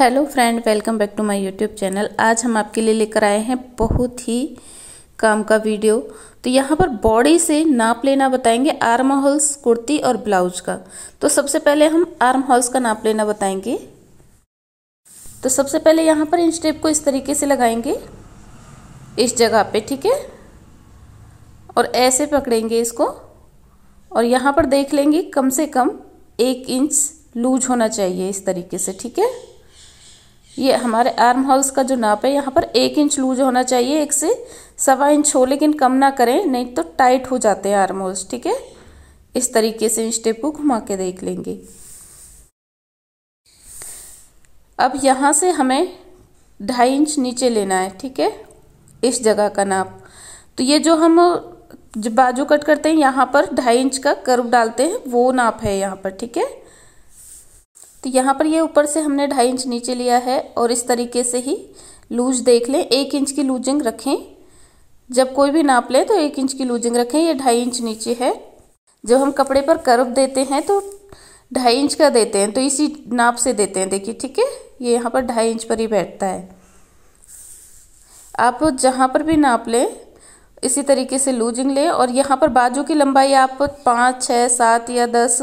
hello friend welcome back to my YouTube channel आज हम आपके लिए लेकर आए हैं बहुत ही काम का वीडियो तो यहाँ पर बॉडी से नाप लेना बताएंगे आर्म हॉल्स कुर्ती और ब्लाउज का तो सबसे पहले हम आर्म हॉल्स का नाप लेना बताएंगे तो सबसे पहले यहाँ पर इन स्टेप को इस तरीके से लगाएंगे इस जगह पे ठीक है और ऐसे पकड़ेंगे इसको और यहाँ पर देख लेंगे कम से कम एक इंच लूज होना चाहिए इस तरीके से ठीक है ये हमारे आर्म होल्स का जो नाप है यहाँ पर एक इंच लूज होना चाहिए एक से सवा इंच हो लेकिन कम ना करें नहीं तो टाइट हो जाते हैं आर्म होल्स ठीक है इस तरीके से इन स्टेप को घुमा के देख लेंगे अब यहाँ से हमें ढाई इंच नीचे लेना है ठीक है इस जगह का नाप तो ये जो हम जो बाजू कट करते हैं यहाँ पर ढाई इंच का कर्व डालते हैं वो नाप है यहाँ पर ठीक है तो यहाँ पर ये ऊपर से हमने ढाई इंच नीचे लिया है और इस तरीके से ही लूज देख लें एक इंच की लूजिंग रखें जब कोई भी नाप लें तो एक इंच की लूजिंग रखें ये ढाई इंच नीचे है जब हम कपड़े पर कर्व देते हैं तो ढाई इंच का देते हैं तो इसी नाप से देते हैं देखिए ठीक है ये यहाँ पर ढाई इंच पर ही बैठता है आप जहाँ पर भी नाप लें इसी तरीके से लूजिंग लें और यहाँ पर बाजू की लंबाई आप पाँच छः सात या दस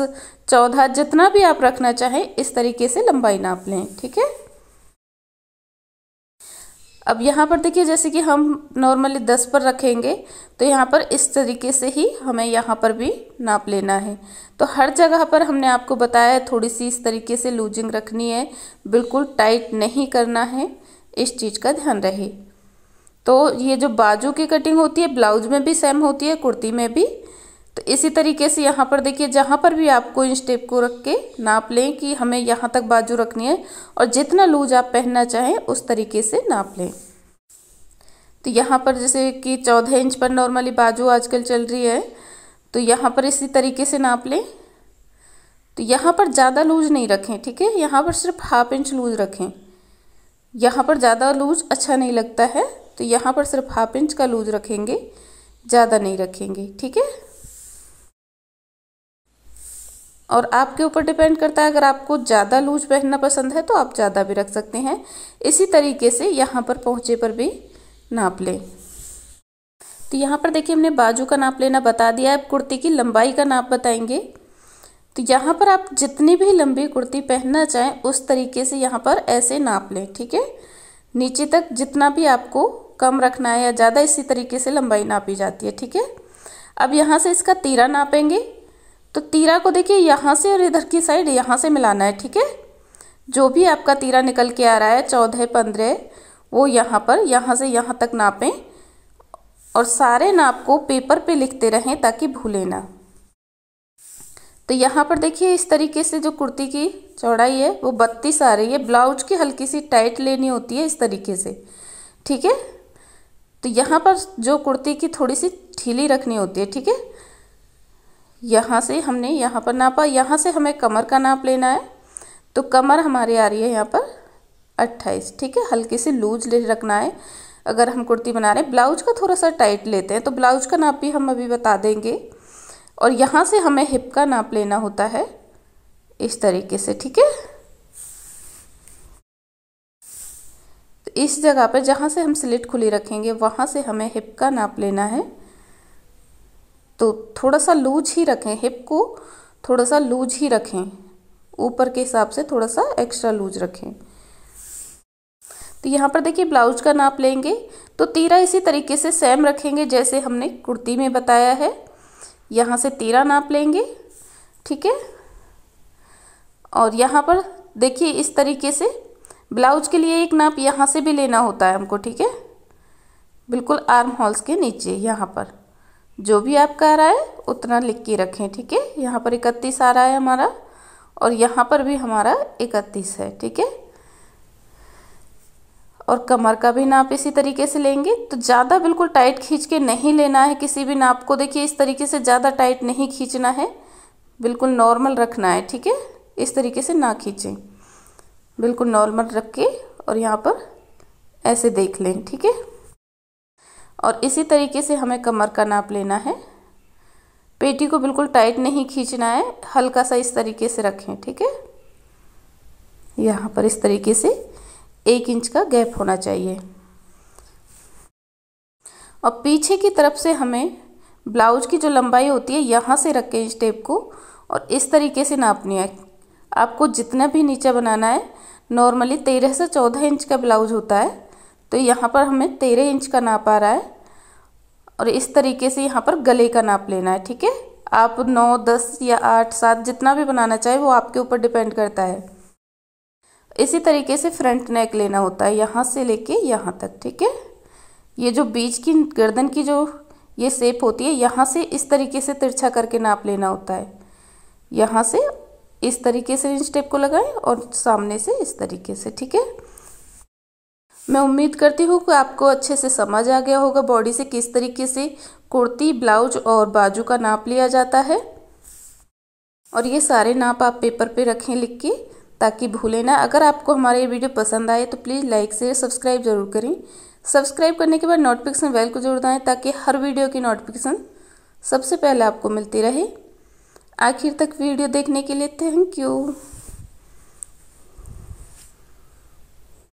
चौदह जितना भी आप रखना चाहें इस तरीके से लंबाई नाप लें ठीक है अब यहाँ पर देखिए जैसे कि हम नॉर्मली दस पर रखेंगे तो यहाँ पर इस तरीके से ही हमें यहाँ पर भी नाप लेना है तो हर जगह पर हमने आपको बताया है थोड़ी सी इस तरीके से लूजिंग रखनी है बिल्कुल टाइट नहीं करना है इस चीज़ का ध्यान रहे तो ये जो बाजू की कटिंग होती है ब्लाउज में भी सेम होती है कुर्ती में भी तो इसी तरीके से यहाँ पर देखिए जहाँ पर भी आपको इन स्टेप को रख के नाप लें कि हमें यहाँ तक बाजू रखनी है और जितना लूज आप पहनना चाहें उस तरीके से नाप लें तो यहाँ पर जैसे कि चौदह इंच पर नॉर्मली बाजू आजकल चल रही है तो यहाँ पर इसी तरीके से नाप लें तो यहाँ पर ज़्यादा लूज नहीं रखें ठीक है यहाँ पर सिर्फ हाफ इंच लूज रखें यहाँ पर ज़्यादा लूज अच्छा नहीं लगता है तो यहाँ पर सिर्फ हाफ इंच का लूज रखेंगे ज़्यादा नहीं रखेंगे ठीक है और आपके ऊपर डिपेंड करता है अगर आपको ज़्यादा लूज पहनना पसंद है तो आप ज़्यादा भी रख सकते हैं इसी तरीके से यहाँ पर पहुँचे पर भी नाप लें तो यहाँ पर देखिए हमने बाजू का नाप लेना बता दिया है कुर्ती की लंबाई का नाप बताएंगे तो यहाँ पर आप जितनी भी लंबी कुर्ती पहनना चाहें उस तरीके से यहाँ पर ऐसे नाप लें ठीक है नीचे तक जितना भी आपको कम रखना है या ज़्यादा इसी तरीके से लंबाई नापी जाती है ठीक है अब यहाँ से इसका तीरा नापेंगे तो तीरा को देखिए यहाँ से और इधर की साइड यहाँ से मिलाना है ठीक है जो भी आपका तीरा निकल के आ रहा है चौदह पंद्रह वो यहाँ पर यहाँ से यहाँ तक नापें और सारे नाप को पेपर पे लिखते रहें ताकि भूले ना तो यहाँ पर देखिए इस तरीके से जो कुर्ती की चौड़ाई है वो बत्तीस आ रही है ब्लाउज की हल्की सी टाइट लेनी होती है इस तरीके से ठीक है तो यहाँ पर जो कुर्ती की थोड़ी सी ढीली रखनी होती है ठीक है यहाँ से हमने यहाँ पर नापा यहाँ से हमें कमर का नाप लेना है तो कमर हमारी आ रही है यहाँ पर अट्ठाईस ठीक है हल्की से लूज ले रखना है अगर हम कुर्ती बना रहे हैं ब्लाउज का थोड़ा सा टाइट लेते हैं तो ब्लाउज का नाप भी हम अभी बता देंगे और यहाँ से हमें हिप का नाप लेना होता है इस तरीके से ठीक है तो इस जगह पर जहाँ से हम स्लिट खुली रखेंगे वहाँ से हमें हिप का नाप लेना है तो थोड़ा सा लूज ही रखें हिप को थोड़ा सा लूज ही रखें ऊपर के हिसाब से थोड़ा सा एक्स्ट्रा लूज रखें तो यहाँ पर देखिए ब्लाउज का नाप लेंगे तो तीरा इसी तरीके से सेम रखेंगे जैसे हमने कुर्ती में बताया है यहाँ से तीरा नाप लेंगे ठीक है और यहाँ पर देखिए इस तरीके से ब्लाउज के लिए एक नाप यहाँ से भी लेना होता है हमको ठीक है बिल्कुल आर्म हॉल्स के नीचे यहाँ पर जो भी आपका आ रहा है उतना लिख के रखें ठीक है यहाँ पर इकतीस आ रहा है हमारा और यहाँ पर भी हमारा इकतीस है ठीक है और कमर का भी नाप इसी तरीके से लेंगे तो ज़्यादा बिल्कुल टाइट खींच के नहीं लेना है किसी भी नाप को देखिए इस तरीके से ज़्यादा टाइट नहीं खींचना है बिल्कुल नॉर्मल रखना है ठीक है इस तरीके से ना खींचें बिल्कुल नॉर्मल रख के और यहाँ पर ऐसे देख लें ठीक है और इसी तरीके से हमें कमर का नाप लेना है पेटी को बिल्कुल टाइट नहीं खींचना है हल्का सा इस तरीके से रखें ठीक है यहाँ पर इस तरीके से एक इंच का गैप होना चाहिए और पीछे की तरफ से हमें ब्लाउज की जो लंबाई होती है यहाँ से रखें इस टेप को और इस तरीके से नापनी है आपको जितना भी नीचा बनाना है नॉर्मली तेरह से चौदह इंच का ब्लाउज होता है तो यहाँ पर हमें तेरह इंच का नाप आ रहा है और इस तरीके से यहाँ पर गले का नाप लेना है ठीक है आप नौ दस या आठ सात जितना भी बनाना चाहे वो आपके ऊपर डिपेंड करता है इसी तरीके से फ्रंट नेक लेना होता है यहाँ से लेके यहाँ तक ठीक है ये जो बीच की गर्दन की जो ये सेप होती है यहाँ से इस तरीके से तिरछा करके नाप लेना होता है यहाँ से इस तरीके से इन स्टेप को लगाएं और सामने से इस तरीके से ठीक है मैं उम्मीद करती हूँ कि आपको अच्छे से समझ आ गया होगा बॉडी से किस तरीके से कुर्ती ब्लाउज और बाजू का नाप लिया जाता है और ये सारे नाप आप पेपर पे रखें लिख के ताकि भूलें ना अगर आपको हमारा ये वीडियो पसंद आए तो प्लीज़ लाइक शेयर सब्सक्राइब जरूर करें सब्सक्राइब करने के बाद नोटिफिकेशन बेल को जरूर दाएँ ताकि हर वीडियो की नोटिफिकेशन सबसे पहले आपको मिलती रहे आखिर तक वीडियो देखने के लिए थैंक यू